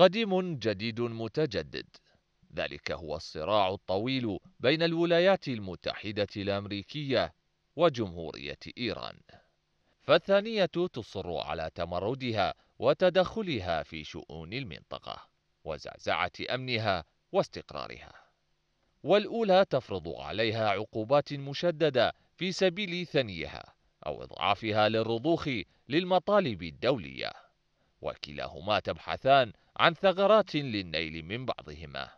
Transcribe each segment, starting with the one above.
قديم جديد متجدد ذلك هو الصراع الطويل بين الولايات المتحدة الأمريكية وجمهورية إيران فالثانية تصر على تمردها وتدخلها في شؤون المنطقة وزعزعة أمنها واستقرارها والأولى تفرض عليها عقوبات مشددة في سبيل ثنيها أو إضعافها للرضوخ للمطالب الدولية وكلاهما تبحثان عن ثغرات للنيل من بعضهما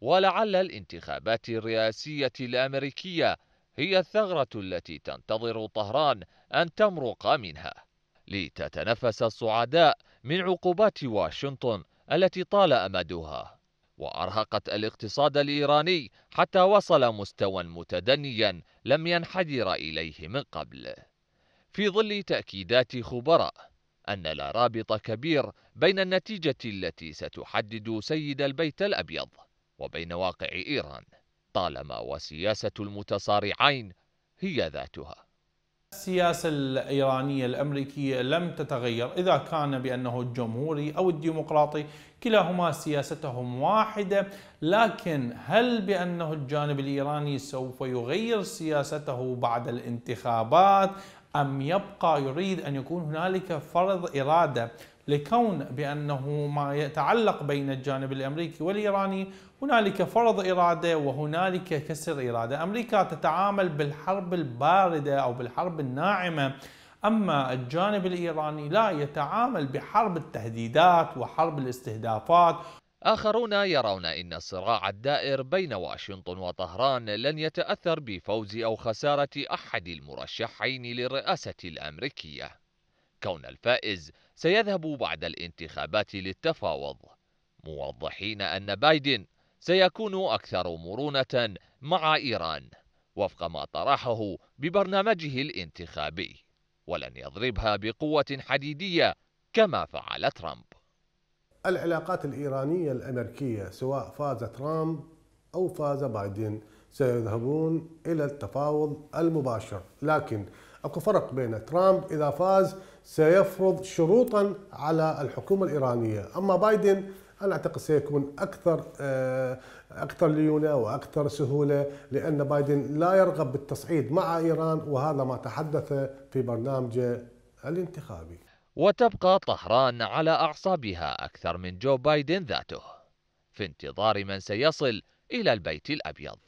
ولعل الانتخابات الرئاسية الأمريكية هي الثغرة التي تنتظر طهران أن تمرق منها لتتنفس الصعداء من عقوبات واشنطن التي طال أمدها وأرهقت الاقتصاد الإيراني حتى وصل مستوى متدنيا لم ينحدر إليه من قبل في ظل تأكيدات خبراء أن لا رابط كبير بين النتيجة التي ستحدد سيد البيت الأبيض وبين واقع إيران طالما وسياسة المتصارعين هي ذاتها السياسة الإيرانية الأمريكية لم تتغير إذا كان بأنه الجمهوري أو الديمقراطي كلاهما سياستهم واحدة لكن هل بأنه الجانب الإيراني سوف يغير سياسته بعد الانتخابات أم يبقى يريد أن يكون هنالك فرض إرادة لكون بأنه ما يتعلق بين الجانب الأمريكي والإيراني هنالك فرض إرادة وهنالك كسر إرادة أمريكا تتعامل بالحرب الباردة أو بالحرب الناعمة أما الجانب الإيراني لا يتعامل بحرب التهديدات وحرب الاستهدافات آخرون يرون أن الصراع الدائر بين واشنطن وطهران لن يتأثر بفوز أو خسارة أحد المرشحين للرئاسة الأمريكية كون الفائز سيذهب بعد الانتخابات للتفاوض موضحين أن بايدن سيكون أكثر مرونة مع إيران وفق ما طرحه ببرنامجه الانتخابي ولن يضربها بقوة حديدية كما فعل ترامب العلاقات الإيرانية الأمريكية سواء فاز ترامب أو فاز بايدن سيذهبون إلى التفاوض المباشر لكن اكو فرق بين ترامب اذا فاز سيفرض شروطا على الحكومه الايرانيه، اما بايدن انا اعتقد سيكون اكثر آه، اكثر ليونه واكثر سهوله لان بايدن لا يرغب بالتصعيد مع ايران وهذا ما تحدث في برنامجه الانتخابي. وتبقى طهران على أعصابها أكثر من جو بايدن ذاته في انتظار من سيصل إلى البيت الأبيض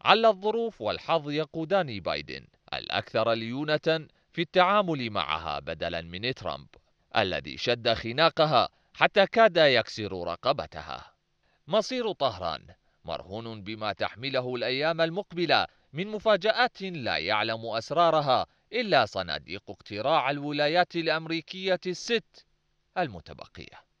على الظروف والحظ يقودان بايدن الأكثر ليونة في التعامل معها بدلا من ترامب الذي شد خناقها حتى كاد يكسر رقبتها مصير طهران مرهون بما تحمله الأيام المقبلة من مفاجآت لا يعلم أسرارها إلا صناديق اقتراع الولايات الأمريكية الست المتبقية